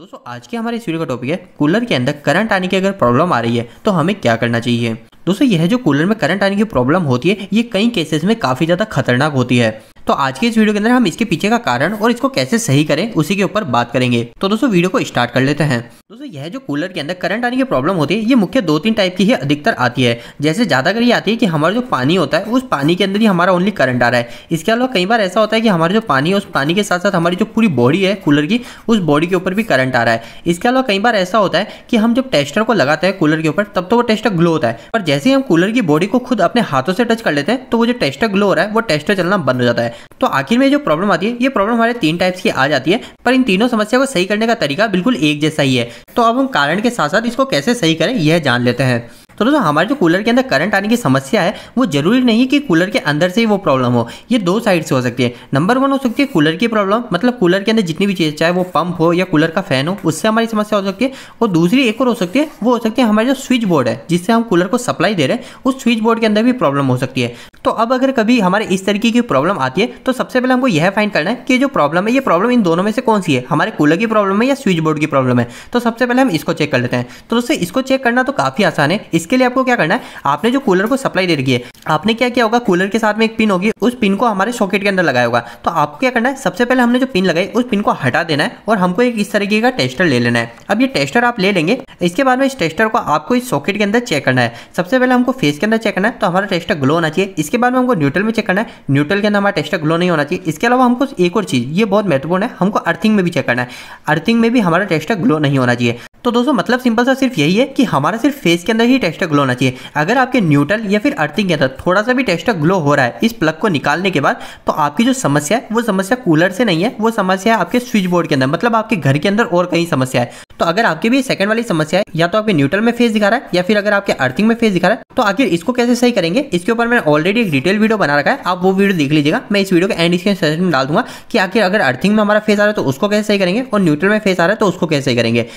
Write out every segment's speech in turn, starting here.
दोस्तों आज के हमारे इस वीडियो का टॉपिक है कूलर के अंदर करंट आने की अगर प्रॉब्लम आ रही है तो हमें क्या करना चाहिए दोस्तों यह जो कूलर में करंट आने की प्रॉब्लम होती है ये कई केसेस में काफ़ी ज़्यादा खतरनाक होती है तो आज के इस वीडियो के अंदर हम इसके पीछे का कारण और इसको कैसे सही करें उसी के ऊपर बात करेंगे तो दोस्तों वीडियो को स्टार्ट कर लेते हैं दोस्तों यह जो कूलर के अंदर करंट आने की प्रॉब्लम होती है ये मुख्य दो तीन टाइप की ही अधिकतर आती है जैसे ज़्यादातर ये आती है कि हमारा जो पानी होता है उस पानी के अंदर ही हमारा ओनली करंट आ रहा है इसके अलावा कई बार ऐसा होता है कि हमारा जो पानी है उस पानी के साथ साथ हमारी जो पूरी बॉडी है कूलर की उस बॉडी के ऊपर भी करंट आ रहा है इसके अलावा कई बार ऐसा होता है कि हम जब टेस्टर को लगाते हैं कूलर के ऊपर तब तो वो टेस्टर ग्लो होता है पर जैसे ही हम कूलर की बॉडी को खुद अपने हाथों से टच कर लेते हैं तो वो जो टेस्टर ग्लो हो रहा है वो टेस्टर चलना बंद हो जाता है है तो आखिर में जो प्रॉब्लम आती है ये प्रॉब्लम हमारे तीन टाइप्स की आ जाती है पर इन तीनों समस्या को सही करने का तरीका बिल्कुल एक जैसा ही है तो अब हम कारण के साथ साथ इसको कैसे सही करें यह जान लेते हैं तो दोस्तों हमारे जो कूलर के अंदर करंट आने की समस्या है वो जरूरी नहीं कि कूलर के अंदर से ही वो प्रॉब्लम हो ये दो साइड से हो सकती है नंबर वन हो सकती है कूलर की प्रॉब्लम मतलब कूलर के अंदर जितनी भी चीज़ चाहे वो पंप हो या कूलर का फैन हो उससे हमारी समस्या हो सकती है और दूसरी एक और हो सकती है वो हो सकती है हमारे जो स्विच बोर्ड है जिससे हम कूलर को सप्लाई दे रहे हैं उस स्विच बोर्ड के अंदर भी प्रॉब्लम हो सकती है तो अब अगर कभी हमारे इस तरीके की प्रॉब्लम आती है तो सबसे पहले हमको यह फाइंड करना है कि जो प्रॉब्लम है ये प्रॉब्लम इन दोनों में से कौन सी है हमारे कूलर की प्रॉब्लम है या स्विच बोर्ड की प्रॉब्लम है तो सबसे पहले हम इसको चेक कर लेते हैं तो दोस्तों इसको चेक करना तो काफ़ी आसान है इसके लिए आपको क्या करना है आपने जो कूलर को सप्लाई दे रखी है आपने क्या किया होगा कूलर के साथ में एक पिन होगी उस पिन को हमारे सॉकेट के अंदर लगाया होगा तो आपको क्या करना है सबसे पहले हमने जो पिन लगाई उस पिन को हटा देना है और हमको एक इस तरीके का टेस्टर ले लेना है अब ये टेस्टर आप ले लेंगे इसके बाद में इस टेस्टर को आपको इस सॉकेट के अंदर चेक करना है सबसे पहले हमको फेस के अंदर चेक करना है तो हमारा टेस्टर ग्लो होना चाहिए इसके बाद में हमको न्यूट्रल में चेक करना है न्यूट्रल के अंदर हमारा टेस्टर ग्लो नहीं होना चाहिए इसके अलावा हमको एक और चीज़ ये बहुत महत्वपूर्ण है हमको अर्थिंग में भी चेक करना है अर्थिंग में भी हमारा टेस्टर ग्लो नहीं होना चाहिए तो दोस्तों मतलब सिंपल सा सिर्फ यही है कि हमारा सिर्फ फेस के अंदर ही टेस्टर ग्लो होना चाहिए अगर आपके न्यूट्रल या फिर अर्थिंग के अंदर थोड़ा सा भी टेस्टर ग्लो हो रहा है इस प्लग को निकालने के बाद तो आपकी जो समस्या है वो समस्या कूलर से नहीं है वो समस्या है आपके स्विच बोर्ड के अंदर मतलब आपके घर के अंदर और कहीं समस्या है तो अगर आपकी भी सेकंड वाली समस्या है या तो आपके न्यूट्रल में फेस दिखा रहा है या फिर अगर आपके अर्थिंग में फेस दिखा रहा है तो आखिर इसको कैसे सही करेंगे इसके ऊपर मैंने ऑलरेडी एक डिटेल वीडियो बना रखा है आप वो वीडियो देख लीजिएगा मैं इस वीडियो के एंड स्क्रीन सेशन में डाल दूंगा कि आखिर अगर अर्थिंग में हमारा फेस आ रहा है तो उसको कैसे सही करेंगे और न्यूट्रल में फेस आ रहा है तो उसको कैसे सही करेंगे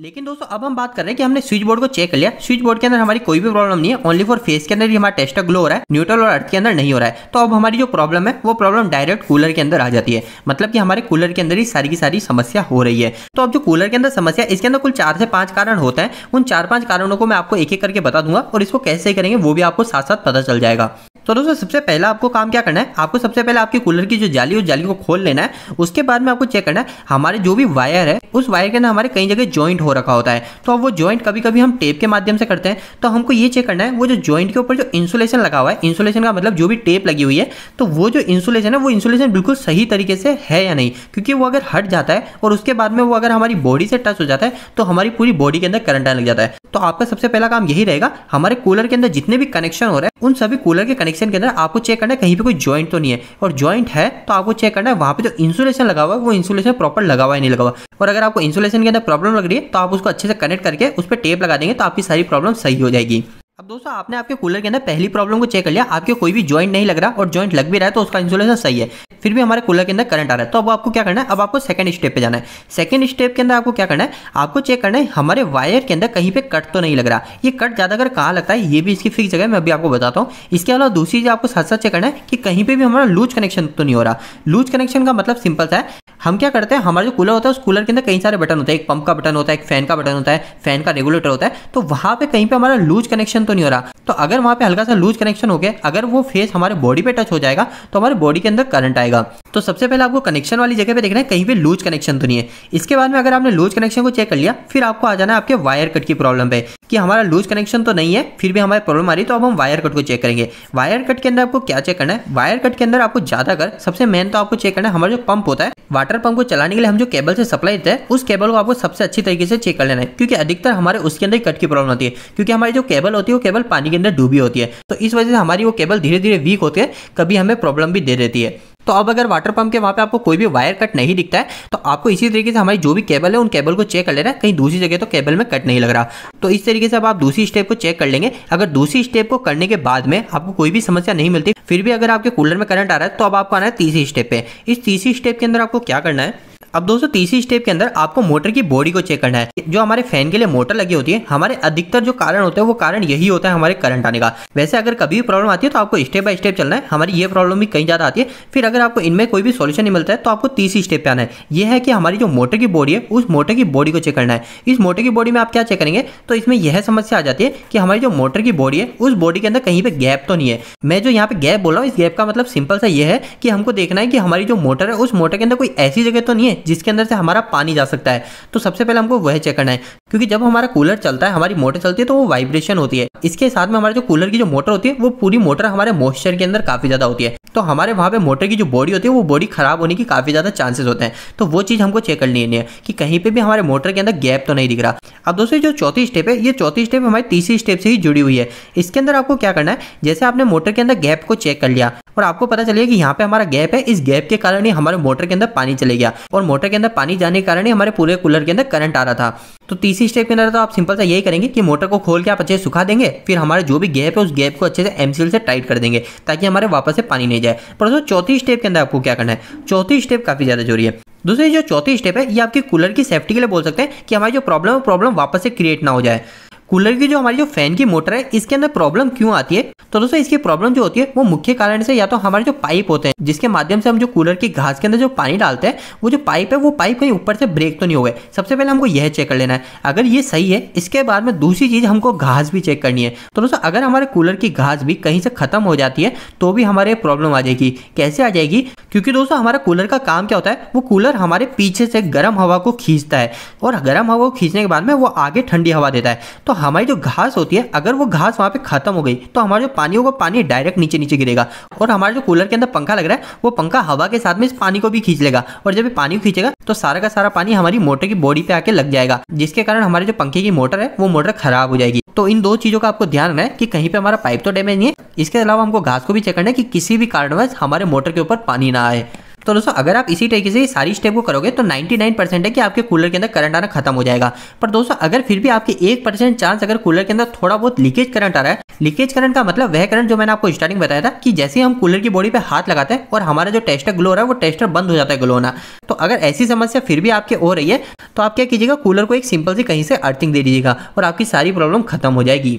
लेकिन दोस्तों अब हम बात कर रहे हैं कि हमने स्विच बोर्ड को चेक कर लिया स्विच बोर्ड के अंदर हमारी कोई भी प्रॉब्लम नहीं है ओनली फॉर फेस के अंदर भी हमारा टेस्टर ग्लो हो रहा है न्यूट्रल और अर्थ के अंदर नहीं हो रहा है तो अब हमारी जो प्रॉब्लम है वो प्रॉब्लम डायरेक्ट कूलर के अंदर आ जाती है मतलब कि हमारे कूलर के अंदर ही सारी की सारी समस्या हो रही है तो अब जो कूलर के अंदर समस्या इसके अंदर कुल चार से पांच कारण होता है उन चार पांच कारणों को मैं आपको एक एक करके बता दूंगा और इसको कैसे करेंगे वो भी आपको साथ साथ पता चल जाएगा तो दोस्तों सबसे पहला आपको काम क्या करना है आपको सबसे पहले आपकी कूलर की जो जाली उस जाली को खोल लेना है उसके बाद में आपको चेक करना है हमारे जो भी वायर है उस वायर के ना हमारे कई जगह ज्वाइंट हो रखा होता है तो अब वो ज्वाइंट कभी कभी हम टेप के माध्यम से करते हैं तो हमको ये चेक करना है वो जो ज्वाइंट के ऊपर जो इंसुलेशन लगा हुआ है इंसुलेशन का मतलब जो भी टेप लगी हुई है तो वो जो इंसुलेशन है वो इंसुलेशन बिल्कुल सही तरीके से है या नहीं क्योंकि वो अगर हट जाता है और उसके बाद में वो अगर हमारी बॉडी से टच हो जाता है तो हमारी पूरी बॉडी के अंदर करंट आने लग जाता है तो आपका सबसे पहला काम यही रहेगा हमारे कूलर के अंदर जितने भी कनेक्शन हो रहे हैं उन सभी कूलर के कनेक्शन सेक्शन के अंदर आपको चेक करना है कहीं पे कोई ज्वाइंट तो नहीं है और ज्वाइंट है तो आपको चेक करना है वहाँ पे जो इंसुलेशन लगा हुआ है वो इंसुलेशन प्रॉपर लगा हुआ है नहीं लगा हुआ और अगर आपको इंसुलेशन के अंदर प्रॉब्लम लग रही है तो आप उसको अच्छे से कनेक्ट करके उस पर टेप लगा देंगे तो आपकी सारी प्रॉब्लम सही हो जाएगी अब दोस्तों आपने आपके कूलर के अंदर पहली प्रॉब्लम को चेक कर लिया आपके कोई भी जॉइंट नहीं लग रहा और जॉइंट लग भी रहा है तो उसका इंसुलेशन सही है फिर भी हमारे कूलर के अंदर करंट आ रहा है तो अब आपको क्या करना है अब आपको सेकंड स्टेप पे जाना है सेकंड स्टेप के अंदर आपको क्या करना है आपको चेक करना है हमारे वायर के अंदर कहीं पे कट तो नहीं लग रहा ये कट ज़्यादा अगर कहाँ लगता है ये भी इसकी फिक्स जगह मैं अभी आपको बताता हूँ इसके अलावा दूसरी चीज़ आपको साथ साथ चेक करना है कि कहीं पर भी हमारा लूज कनेक्शन तो नहीं हो रहा लूज कनेक्शन का मतलब सिंपल सा है हम क्या करते हैं हमारा जो कूलर होता है उस कूलर के अंदर कई सारे बटन होते हैं एक पंप का बटन होता है एक फैन का बटन होता है फैन का रेगुलेटर होता है तो वहाँ पे कहीं पे हमारा लूज कनेक्शन तो नहीं हो रहा तो अगर वहाँ पे हल्का सा लूज कनेक्शन हो गया अगर वो फेस हमारे बॉडी पे टच हो जाएगा तो हमारे बॉडी के अंदर करंट आएगा तो सबसे पहले आपको कनेक्शन वाली जगह पे देखना है कहीं पे लूज कनेक्शन तो नहीं है इसके बाद में अगर आपने लूज कनेक्शन को चेक कर लिया फिर आपको आ जाना है आपके वायर कट की प्रॉब्लम पे कि हमारा लूज कनेक्शन तो नहीं है फिर भी हमारी प्रॉब्लम आ रही तो अब हम वायर कट को चेक करेंगे वायर कट के अंदर आपको क्या चेक करना है वायर कट के अंदर आपको ज़्यादा कर सबसे मेन तो आपको चेक करना है हमारा जो पंप होता है वाटर पंप को चलाने के लिए हम जो केबल से सप्लाई देते हैं उस केबल को आपको सबसे अच्छी तरीके से चेक कर लेना है क्योंकि अधिकतर हमारे उसके अंदर कट की प्रॉब्लम होती है क्योंकि हमारी जो केबल होती है वो केबल पानी के अंदर डूबी होती है तो इस वजह से हमारी वो केबल धीरे धीरे वीक होती है कभी हमें प्रॉब्लम भी दे देती है तो अब अगर वाटर पंप के वहां पे आपको कोई भी वायर कट नहीं दिखता है तो आपको इसी तरीके से हमारी जो भी केबल है उन केबल को चेक कर लेना कहीं दूसरी जगह तो केबल में कट नहीं लग रहा तो इस तरीके से अब आप दूसरी स्टेप को चेक कर लेंगे अगर दूसरी स्टेप को करने के बाद में आपको कोई भी समस्या नहीं मिलती फिर भी अगर आपके कूलर में करंट आ रहा है तो अब आपको आना है तीसरी स्टेप पे इस तीसरी स्टेप के अंदर आपको क्या करना है अब दोस्तों तीसरी स्टेप के अंदर आपको मोटर की बॉडी को चेक करना है जो हमारे फैन के लिए मोटर लगी होती है हमारे अधिकतर जो कारण होता है वो कारण यही होता है हमारे करंट आने का वैसे अगर कभी भी प्रॉब्लम आती है तो आपको स्टेप बाय स्टेप चलना है हमारी ये प्रॉब्लम भी कहीं ज़्यादा आती है फिर अगर आपको इनमें कोई भी सोल्यूशन नहीं मिलता है तो आपको तीसरी स्टेप पे आना है यह है कि हमारी जो मोटर की बॉडी है उस मोटर की बॉडी को चेक करना है इस मोटर की बॉडी में आप क्या चेक करेंगे तो इसमें यह समस्या आ जाती है कि हमारी जो मोटर की बॉडी है उस बॉडी के अंदर कहीं पर गैप तो नहीं है मैं जो यहाँ पे गैप बोल रहा हूँ इस गैप का मतलब सिंपल सा यह है कि हमको देखना है कि हमारी जो मोटर है उस मोटर के अंदर कोई ऐसी जगह तो नहीं है जिसके अंदर से हमारा पानी जा सकता है तो सबसे पहले हमको वह चेक करना है क्योंकि जब हमारा कूलर चलता है हमारी मोटर चलती है तो वो वाइब्रेशन होती है इसके साथ में हमारे जो कूलर की जो मोटर होती है वो पूरी मोटर हमारे मॉइस्चर के अंदर काफी ज्यादा होती है तो हमारे वहाँ पे मोटर की जो बॉडी होती है वो बॉडी खराब होने की काफ़ी ज़्यादा चांसेस होते हैं तो वो चीज़ हमको चेक करनी है कि कहीं पे भी हमारे मोटर के अंदर गैप तो नहीं दिख रहा अब दोस्तों जो चौथी स्टेप है ये चौथी स्टेप हमारी तीसरी स्टेप से ही जुड़ी हुई है इसके अंदर आपको क्या करना है जैसे आपने मोटर के अंदर गैप को चेक कर लिया और आपको पता चले कि यहाँ पे हमारा गैप है इस गैप के कारण ही हमारे मोटर के अंदर पानी चले गया और मोटर के अंदर पानी जाने के कारण ही हमारे पूरे कूलर के अंदर करंट आ रहा था तो तीसरी स्टेप के अंदर तो आप सिंपल सा यही करेंगे कि मोटर को खोल के आप अच्छे से सुखा देंगे फिर हमारे जो भी गैप है उस गैप को अच्छे से एमसील से टाइट कर देंगे ताकि हमारे वापस से पानी नहीं जाए पर दोस्तों चौथी स्टेप के अंदर आपको क्या करना है चौथी स्टेप काफ़ी ज़्यादा जरूरी है दूसरी जो चौथी स्टेप है ये आपकी कूलर की सेफ्टी के लिए बोल सकते हैं कि हमारी जो प्रॉब्लम है प्रॉब्लम वापस से क्रिएट ना हो जाए कूलर की जो हमारी जो फैन की मोटर है इसके अंदर प्रॉब्लम क्यों आती है तो दोस्तों इसकी प्रॉब्लम जो होती है वो मुख्य कारण से या तो हमारे जो पाइप होते हैं जिसके माध्यम से हम जो कूलर की घास के अंदर जो पानी डालते हैं वो जो पाइप है वो पाइप कहीं ऊपर से ब्रेक तो नहीं हो गए सबसे पहले हमको यह चेक कर लेना है अगर ये सही है इसके बाद में दूसरी चीज़ हमको घास भी चेक करनी है तो दोस्तों अगर हमारे कूलर की घास भी कहीं से खत्म हो जाती है तो भी हमारे प्रॉब्लम आ जाएगी कैसे आ जाएगी क्योंकि दोस्तों हमारा कूलर का काम क्या होता है वो कूलर हमारे पीछे से गर्म हवा को खींचता है और गर्म हवा को खींचने के बाद में वो आगे ठंडी हवा देता है तो हमारी जो घास होती है अगर वो घास वहाँ पे खत्म हो गई तो हमारा जो पानी होगा पानी डायरेक्ट नीचे नीचे गिरेगा और हमारे जो कूलर के अंदर पंखा लग रहा है वो पंखा हवा के साथ में इस पानी को भी खींच लेगा और जब ये पानी को खींचेगा तो सारा का सारा पानी हमारी मोटर की बॉडी पे आके लग जाएगा जिसके कारण हमारे जो पंखे की मोटर है वो मोटर खराब हो जाएगी तो इन दो चीज़ों का आपको ध्यान रखना है कि कहीं पे हमारा पाइप तो डैमेज नहीं है इसके अलावा हमको घास को भी चेक करना है कि किसी भी कारणवश हमारे मोटर के ऊपर पानी ना आए तो दोस्तों अगर आप इसी तरीके से सारी स्टेप को करोगे तो 99 परसेंट है कि आपके कूलर के अंदर करंट आना खत्म हो जाएगा पर दोस्तों अगर फिर भी आपके एक परसेंट चांस अगर कूलर के अंदर थोड़ा बहुत लीकेज करंट आ रहा है लीकेज करंट का मतलब वह करंट जो मैंने आपको स्टार्टिंग बताया था कि जैसे हम कूलर की बॉडी पर हाथ लगाते हैं और हमारा जो टेस्टर ग्लो रहा है वो टेस्टर बंद हो जाता है ग्लो होना तो अगर ऐसी समस्या फिर भी आपके हो रही है तो आप क्या कीजिएगा कूलर को एक सिंपल सी कहीं से अर्थिंग दे दीजिएगा और आपकी सारी प्रॉब्लम खत्म हो जाएगी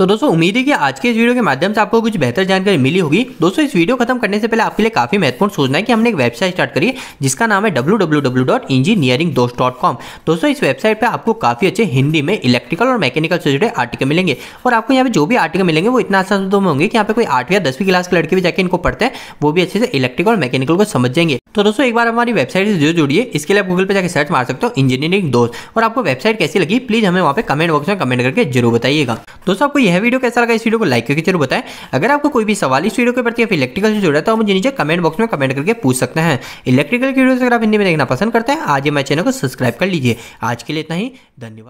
तो दोस्तों उम्मीद है कि आज के इस वीडियो के माध्यम से आपको कुछ बेहतर जानकारी मिली होगी दोस्तों इस वीडियो खत्म करने से पहले आपके लिए काफी महत्वपूर्ण सोचना है कि हमने एक वेबसाइट स्टार्ट करी जिसका नाम है कॉम दोस्तों इस वेबसाइट पर आपको काफी अच्छे हिंदी में इलेक्ट्रिकल और मैकेनिकल से जुड़े आर्टिकल मिलेंगे और आपको यहाँ पे जो भी आर्टिकल मिलेंगे वो इतना आसान तो होंगे कि यहाँ पे कोई आठवीं या दसवीं क्लास के लड़के भी जाकर इनको पढ़ते हैं वो भी अच्छे से इलेक्ट्रिकल और मैकेनिकल को समझ जाएंगे तो दोस्तों एक बार हमारी वेबसाइट से जो जुड़िए इसके लिए आप गूगल पर जाकर सर्च मार सकते हो इंजीनियरिंग दोस्त और आपको वेबसाइट कैसी लगी प्लीज हमें वहाँ पे कमेंट बॉक्स में कमेंट करके जरूर बताइएगा दोस्तों आपको यह वीडियो कैसा लगा इस वीडियो को लाइक करके जरूर बताएं अगर आपको कोई भी सवाल इस वीडियो के प्रति आप इलेक्ट्रिकल से जुड़ा तो मुझे नीचे कमेंट बॉक्स में कमेंट करके पूछ सकते हैं इलेक्ट्रिकल की वीडियो अगर आप हिंदी में देखना पसंद करते हैं आज ही मेरे चैनल को सब्सक्राइब कर लीजिए आज के लिए इतना ही धन्यवाद